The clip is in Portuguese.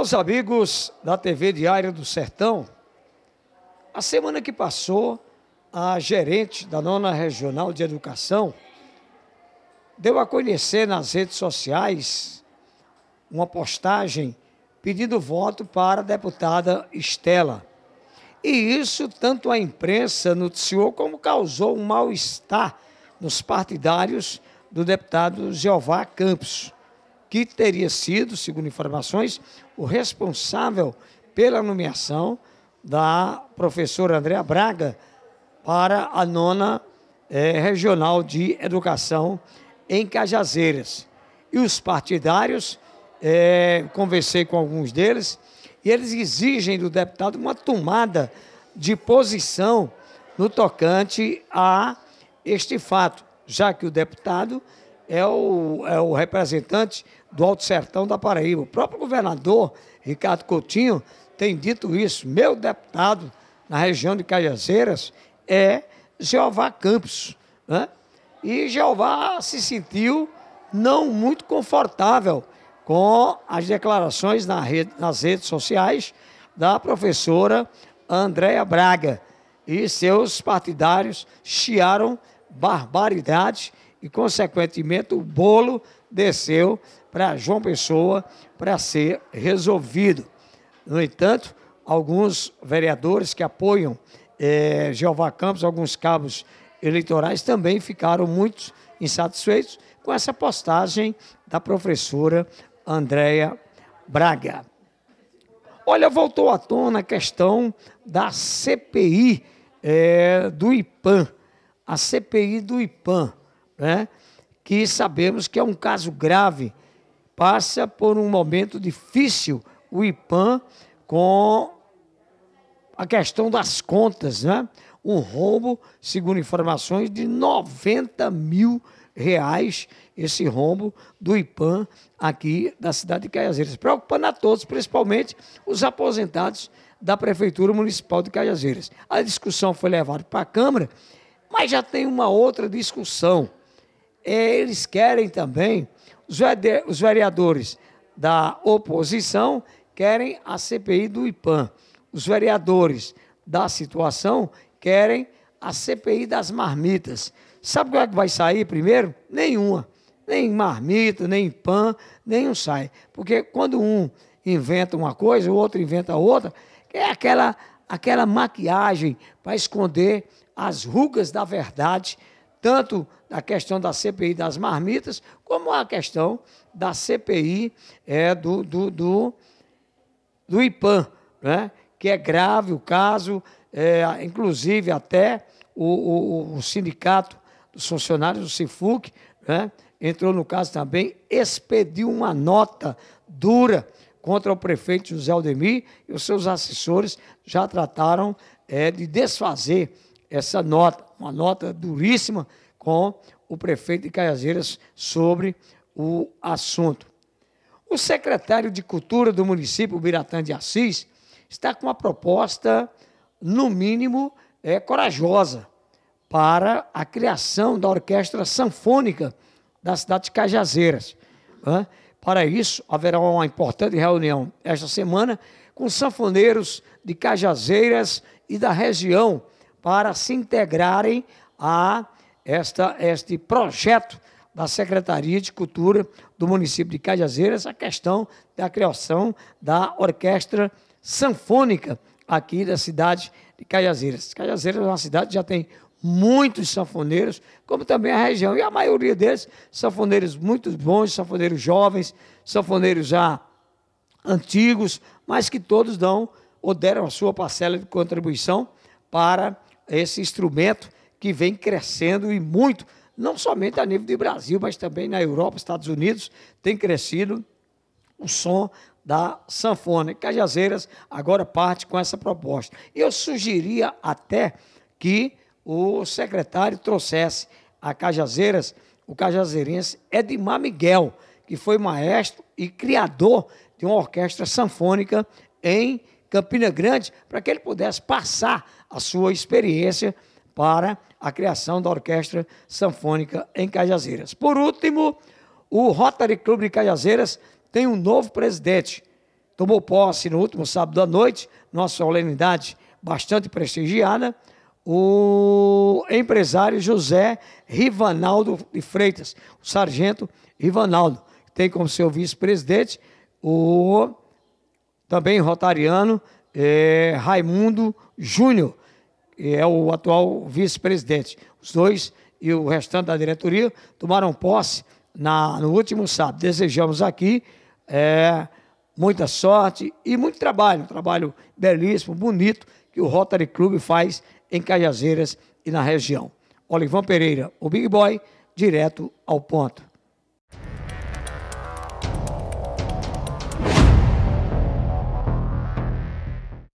Meus amigos da TV Diária do Sertão, a semana que passou, a gerente da Nona Regional de Educação deu a conhecer nas redes sociais uma postagem pedindo voto para a deputada Estela. E isso tanto a imprensa noticiou como causou um mal-estar nos partidários do deputado Jeová Campos que teria sido, segundo informações, o responsável pela nomeação da professora Andréa Braga para a nona eh, regional de educação em Cajazeiras. E os partidários, eh, conversei com alguns deles, e eles exigem do deputado uma tomada de posição no tocante a este fato, já que o deputado é o, é o representante do Alto Sertão da Paraíba. O próprio governador, Ricardo Coutinho, tem dito isso. Meu deputado na região de Cajazeiras é Jeová Campos. Né? E Jeová se sentiu não muito confortável com as declarações na rede, nas redes sociais da professora Andréa Braga. E seus partidários chiaram barbaridades e, consequentemente, o bolo desceu para João Pessoa para ser resolvido. No entanto, alguns vereadores que apoiam é, Jeová Campos, alguns cabos eleitorais, também ficaram muito insatisfeitos com essa postagem da professora Andréia Braga. Olha, voltou à tona a questão da CPI é, eh, do IPAN. A CPI do IPAN né, que sabemos que é um caso grave, passa por um momento difícil o IPAN com a questão das contas, né? Um rombo, segundo informações, de 90 mil reais, esse rombo do IPAN aqui da cidade de Cajazeiras, preocupando a todos, principalmente os aposentados da Prefeitura Municipal de Cajazeiras. A discussão foi levada para a Câmara, mas já tem uma outra discussão é, eles querem também, os vereadores da oposição querem a CPI do IPAN, os vereadores da situação querem a CPI das marmitas. Sabe qual é que vai sair primeiro? Nenhuma. Nem marmita, nem IPAM, nenhum sai. Porque quando um inventa uma coisa, o outro inventa outra, é aquela, aquela maquiagem para esconder as rugas da verdade tanto a questão da CPI das marmitas, como a questão da CPI é, do, do, do, do IPAM, né? que é grave o caso, é, inclusive até o, o, o, sindicato dos funcionários, o CIFUC né? entrou no caso também, expediu uma nota dura contra o prefeito José Aldemir e os seus assessores já trataram é, de desfazer essa nota uma nota duríssima com o prefeito de Caiazeiras sobre o assunto. O secretário de Cultura do município, Biratã de Assis, está com uma proposta, no mínimo, é, corajosa para a criação da Orquestra Sanfônica da cidade de Cajazeiras. Né? Para isso, haverá uma importante reunião esta semana com sanfoneiros de Cajazeiras e da região para se integrarem a esta, este projeto da Secretaria de Cultura do município de Cajazeiras, a questão da criação da Orquestra Sanfônica aqui da cidade de Cajazeiras. Cajazeiras é uma cidade que já tem muitos sanfoneiros, como também a região. E a maioria deles, sanfoneiros muito bons, sanfoneiros jovens, sanfoneiros já antigos, mas que todos dão ou deram a sua parcela de contribuição para esse instrumento que vem crescendo e muito, não somente a nível de Brasil, mas também na Europa, Estados Unidos, tem crescido o som da sanfona. E Cajazeiras agora parte com essa proposta. Eu sugeria até que o secretário trouxesse a Cajazeiras, o cajazeirense Edmar Miguel, que foi maestro e criador de uma orquestra sanfônica em Campina Grande, para que ele pudesse passar a sua experiência para a criação da Orquestra Sanfônica em Cajazeiras. Por último, o Rotary Clube de Cajazeiras tem um novo presidente. Tomou posse no último sábado à noite, nossa solenidade bastante prestigiada, o empresário José Rivanaldo de Freitas, o sargento Rivanaldo, que tem como seu vice-presidente o também rotariano é, Raimundo Júnior, que é o atual vice-presidente. Os dois e o restante da diretoria tomaram posse na, no último sábado. Desejamos aqui é, muita sorte e muito trabalho, um trabalho belíssimo, bonito, que o Rotary Clube faz em Cajazeiras e na região. Olivão Pereira, o Big Boy, direto ao ponto.